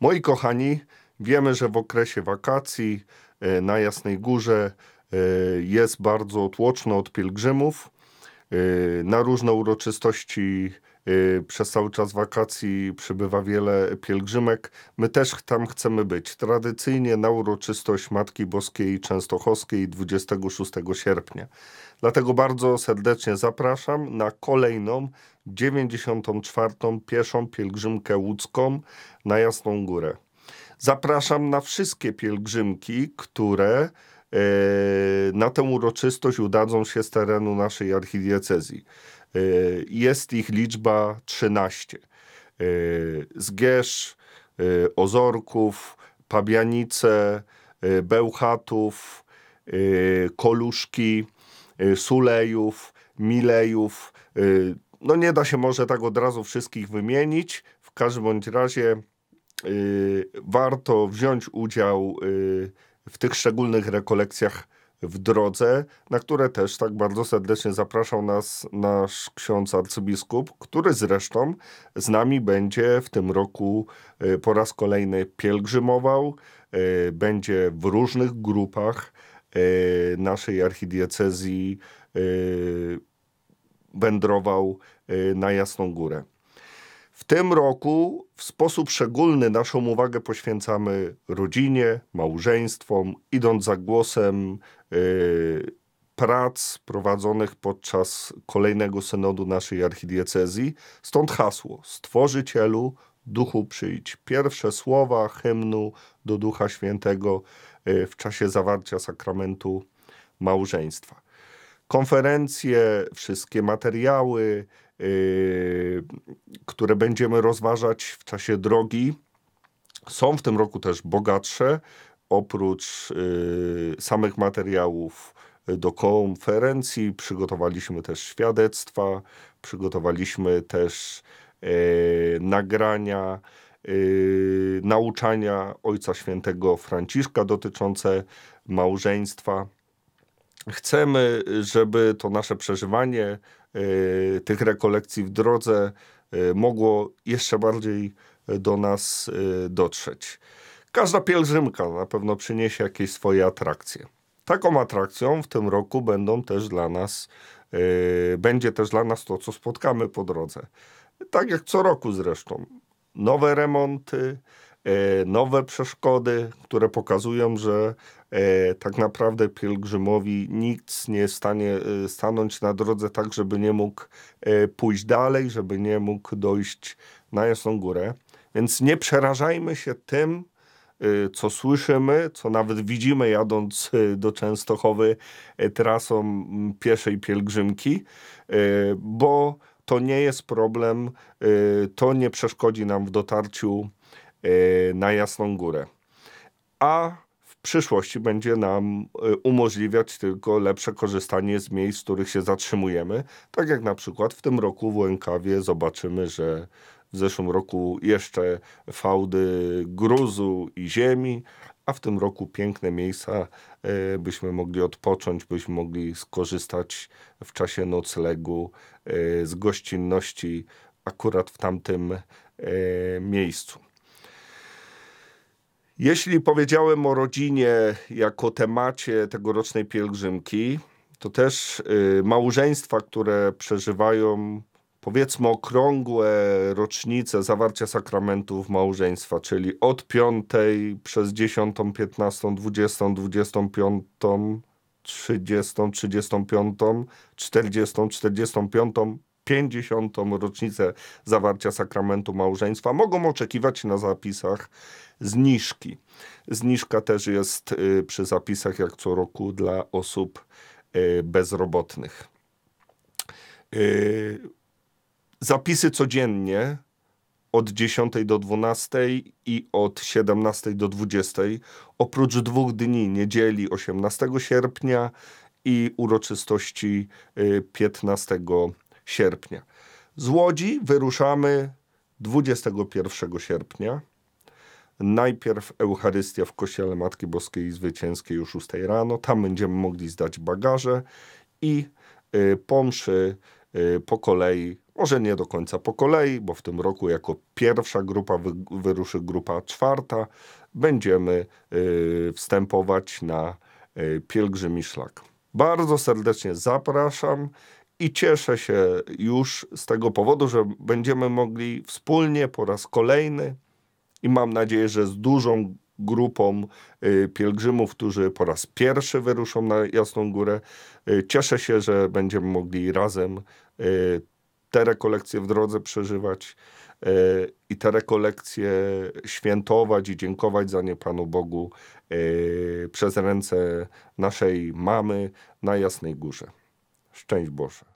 Moi kochani, wiemy, że w okresie wakacji e, na Jasnej Górze e, jest bardzo tłoczno od pielgrzymów. Y, na różne uroczystości y, przez cały czas wakacji przybywa wiele pielgrzymek. My też tam chcemy być. Tradycyjnie na uroczystość Matki Boskiej Częstochowskiej 26 sierpnia. Dlatego bardzo serdecznie zapraszam na kolejną 94. pieszą pielgrzymkę łódzką na Jasną Górę. Zapraszam na wszystkie pielgrzymki, które E, na tę uroczystość udadzą się z terenu naszej archidiecezji. E, jest ich liczba 13. E, Zgierz, Ozorków, Pabianice, Bełchatów, Koluszki, Sulejów, Milejów. No nie da się może tak od razu wszystkich wymienić. W każdym bądź razie warto wziąć udział w tych szczególnych rekolekcjach w drodze, na które też tak bardzo serdecznie zapraszał nas nasz ksiądz arcybiskup, który zresztą z nami będzie w tym roku e, po raz kolejny pielgrzymował, e, będzie w różnych grupach e, naszej archidiecezji wędrował na Jasną Górę. W tym roku w sposób szczególny naszą uwagę poświęcamy rodzinie, małżeństwom, idąc za głosem yy, prac prowadzonych podczas kolejnego synodu naszej archidiecezji. Stąd hasło: Stworzycielu, duchu przyjdź. Pierwsze słowa hymnu do Ducha Świętego y, w czasie zawarcia sakramentu małżeństwa. Konferencje, wszystkie materiały, Y, które będziemy rozważać w czasie drogi. Są w tym roku też bogatsze, oprócz y, samych materiałów do konferencji, przygotowaliśmy też świadectwa, przygotowaliśmy też y, nagrania, nauczania Ojca Świętego Franciszka dotyczące małżeństwa. Chcemy, żeby to nasze przeżywanie E, tych rekolekcji w drodze e, mogło jeszcze bardziej e, do nas dotrzeć. Każda pielgrzymka na pewno przyniesie jakieś swoje atrakcje. Taką atrakcją w tym roku będą też dla nas, będzie też dla nas to, co spotkamy po drodze. Tak jak co roku zresztą. Nowe remonty, nowe przeszkody, które pokazują, że E, tak naprawdę pielgrzymowi nikt nie stanie e, stanąć na drodze tak, żeby nie mógł e, pójść dalej, żeby nie mógł dojść na Jasną Górę. Więc nie przerażajmy się tym, co słyszymy, co nawet widzimy jadąc do Częstochowy trasą pieszej pielgrzymki, bo to nie jest problem, to nie przeszkodzi nam w dotarciu na Jasną Górę. A przyszłości będzie nam y, umożliwiać tylko lepsze korzystanie z miejsc, w których się zatrzymujemy. Tak jak na przykład w tym roku w Łękawie zobaczymy, że w zeszłym roku jeszcze fałdy gruzu i ziemi, a w tym roku piękne miejsca, y, byśmy mogli odpocząć, byśmy mogli skorzystać w czasie noclegu y, z gościnności akurat w tamtym miejscu. Jeśli powiedziałem o rodzinie jako temacie tegorocznej pielgrzymki, to też y, małżeństwa, które przeżywają powiedzmy okrągłe rocznice zawarcia sakramentów małżeństwa, czyli od 5 przez 10, 15, 20, 25, 30, 35, 40, 45, 50. rocznicę zawarcia sakramentu małżeństwa, mogą oczekiwać na zapisach zniżki. Zniżka też jest y, przy zapisach jak co roku dla osób y, bezrobotnych. Y, zapisy codziennie od 10 do 12 i od 17 do 20, oprócz dwóch dni, niedzieli 18 sierpnia i uroczystości 15 sierpnia sierpnia. Z Łodzi wyruszamy 21 sierpnia. Najpierw Eucharystia w Kościele Matki Boskiej i Zwycięskiej już 6 rano. Tam będziemy mogli zdać bagaże i y, pomszy y, po kolei, może nie do końca po kolei, bo w tym roku jako pierwsza grupa wy, wyruszy grupa czwarta, będziemy y, wstępować na y, pielgrzymi szlak. Bardzo serdecznie zapraszam i cieszę się już z tego powodu, że będziemy mogli wspólnie po raz kolejny i mam nadzieję, że z dużą grupą y, pielgrzymów, którzy po raz pierwszy wyruszą na Jasną Górę. Y, cieszę się, że będziemy mogli razem y, te rekolekcje w drodze przeżywać i te rekolekcje świętować i dziękować za nie Panu Bogu przez ręce naszej mamy na Jasnej Górze. Szczęść Boże.